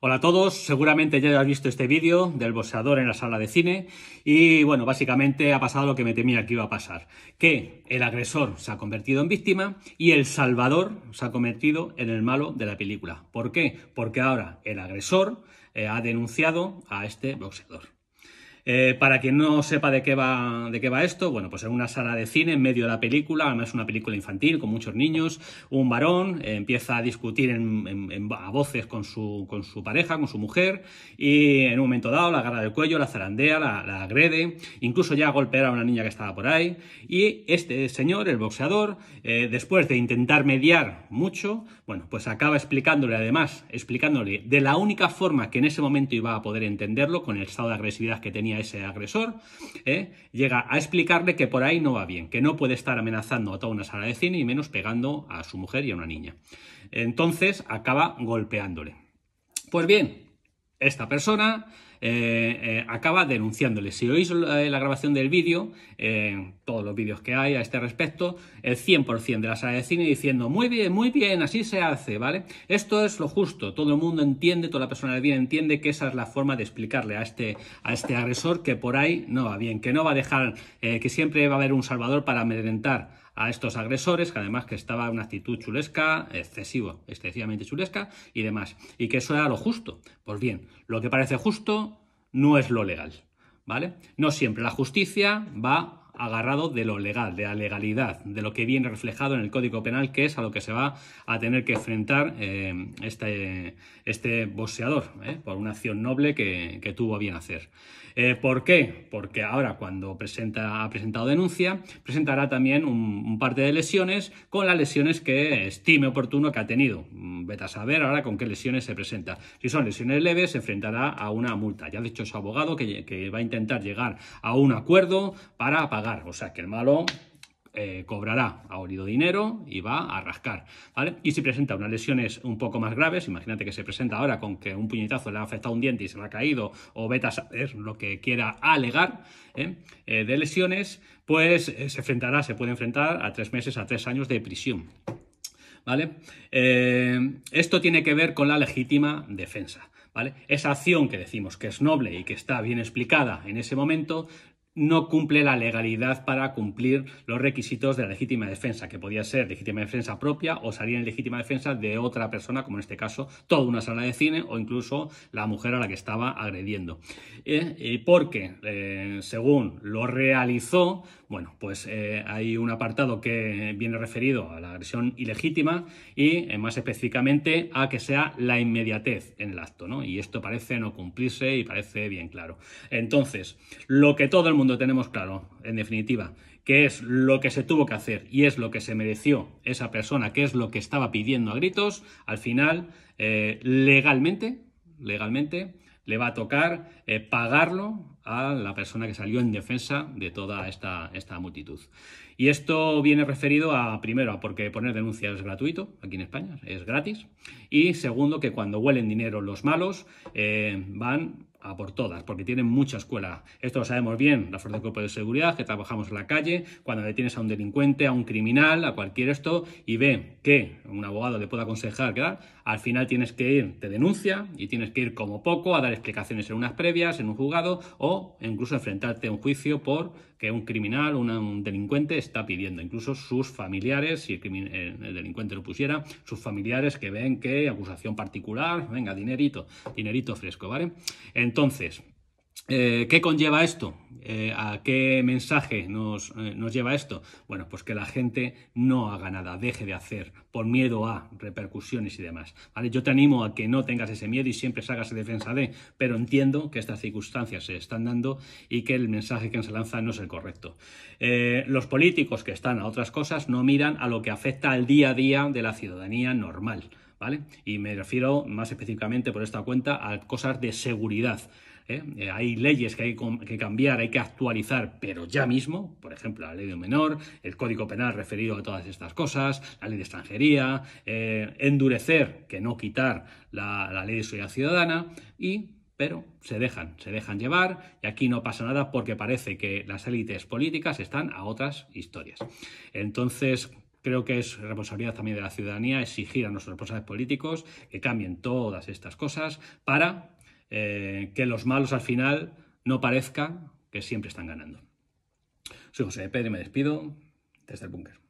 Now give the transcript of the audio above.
Hola a todos, seguramente ya habéis visto este vídeo del boxeador en la sala de cine y bueno, básicamente ha pasado lo que me temía que iba a pasar, que el agresor se ha convertido en víctima y el salvador se ha convertido en el malo de la película. ¿Por qué? Porque ahora el agresor eh, ha denunciado a este boxeador. Eh, para quien no sepa de qué, va, de qué va esto, bueno, pues en una sala de cine, en medio de la película, además es una película infantil con muchos niños, un varón eh, empieza a discutir en, a voces con su, pareja, con su mujer, y en un momento dado la agarra del cuello, la zarandea, la, agrede, incluso ya golpea a una niña que estaba por ahí, y este señor, el boxeador, eh, después de intentar mediar mucho, bueno, pues acaba explicándole, además, explicándole de la única forma que en ese momento iba a poder entenderlo, con el estado de agresividad que tenía ese agresor, ¿eh? llega a explicarle que por ahí no va bien, que no puede estar amenazando a toda una sala de cine y menos pegando a su mujer y a una niña. Entonces acaba golpeándole. Pues bien, esta persona eh, eh, acaba denunciándole. Si oís eh, la grabación del vídeo, todos los vídeos que hay a este respecto, el 100% de la sala de cine diciendo, muy bien, muy bien, así se hace, ¿vale? Esto es lo justo, todo el mundo entiende, toda la persona de bien entiende que esa es la forma de explicarle a este, a este agresor que por ahí no va bien, que no va a dejar, que siempre va a haber un salvador para amedrentar a estos agresores, que además que estaba una actitud chulesca, excesivo excesivamente chulesca y demás, y que eso era lo justo. Pues bien, lo que parece justo no es lo legal, ¿vale? No siempre la justicia va agarrado de lo legal, de la legalidad, de lo que viene reflejado en el Código Penal, que es a lo que se va a tener que enfrentar eh, este, este boxeador, eh, por una acción noble que, tuvo a bien hacer. Eh, ¿Por qué? Porque ahora cuando presenta, ha presentado denuncia, presentará también un, parte de lesiones con las lesiones que estime oportuno que ha tenido. Mm, vete a saber ahora con qué lesiones se presenta. Si son lesiones leves, se enfrentará a una multa. Ya ha dicho su abogado que va a intentar llegar a un acuerdo para pagar o sea, que el malo eh, cobrará ha olido dinero y va a rascar, Y si presenta unas lesiones un poco más graves, imagínate que se presenta ahora con que un puñetazo le ha afectado un diente y se le ha caído, o beta es lo que quiera alegar ¿eh? Eh, de lesiones, pues se enfrentará, se puede enfrentar a tres meses, a tres años de prisión. ¿Vale? esto tiene que ver con la legítima defensa. ¿Vale? Esa acción que decimos que es noble y que está bien explicada en ese momento no cumple la legalidad para cumplir los requisitos de la legítima defensa, que podía ser legítima defensa propia o salir en legítima defensa de otra persona, como en este caso toda una sala de cine o incluso la mujer a la que estaba agrediendo. y eh, eh, porque, eh, según lo realizó, bueno, pues hay un apartado que viene referido a la agresión ilegítima y más específicamente a que sea la inmediatez en el acto, ¿no? Y esto parece no cumplirse y parece bien claro. Entonces, lo que todo el mundo tenemos claro, en definitiva, que es lo que se tuvo que hacer y es lo que se mereció esa persona, que es lo que estaba pidiendo a gritos, al final, eh, legalmente, legalmente, le va a tocar eh, pagarlo a la persona que salió en defensa de toda esta, multitud. Y esto viene referido a, primero, porque poner denuncias es gratuito, aquí en España, es gratis. Y segundo, que cuando huelen dinero los malos, eh, van a por todas, porque tienen mucha escuela. Esto lo sabemos bien, la Fuerza de Cuerpo de Seguridad, que trabajamos en la calle, cuando detienes a un delincuente, a un criminal, a cualquier esto, y ve que un abogado le puede aconsejar, que al final tienes que ir, te denuncia, y tienes que ir como poco a dar explicaciones en unas previas, en un juzgado, o incluso enfrentarte a un juicio por que un criminal, un delincuente está pidiendo, incluso sus familiares, si el, delincuente lo pusiera, sus familiares que ven que acusación particular, venga, dinerito, dinerito fresco, ¿vale? Entonces, eh, ¿Qué conlleva esto? Eh, ¿A qué mensaje eh, nos, lleva esto? Bueno, pues que la gente no haga nada, deje de hacer, por miedo a repercusiones y demás. Yo te animo a que no tengas ese miedo y siempre hagas defensa de, pero entiendo que estas circunstancias se están dando y que el mensaje que se lanza no es el correcto. los políticos que están a otras cosas no miran a lo que afecta al día a día de la ciudadanía normal. ¿Vale? Y me refiero más específicamente por esta cuenta a cosas de seguridad. ¿eh? Eh, hay leyes que hay que cambiar, hay que actualizar, pero ya mismo, por ejemplo, la ley de un menor, el código penal referido a todas estas cosas, la ley de extranjería, eh, endurecer, que no quitar la, ley de seguridad ciudadana, y pero se dejan, se dejan llevar y aquí no pasa nada porque parece que las élites políticas están a otras historias. Entonces, creo que es responsabilidad también de la ciudadanía exigir a nuestros responsables políticos que cambien todas estas cosas para eh, que los malos al final no parezcan que siempre están ganando. Soy José Pedro y me despido desde el búnker.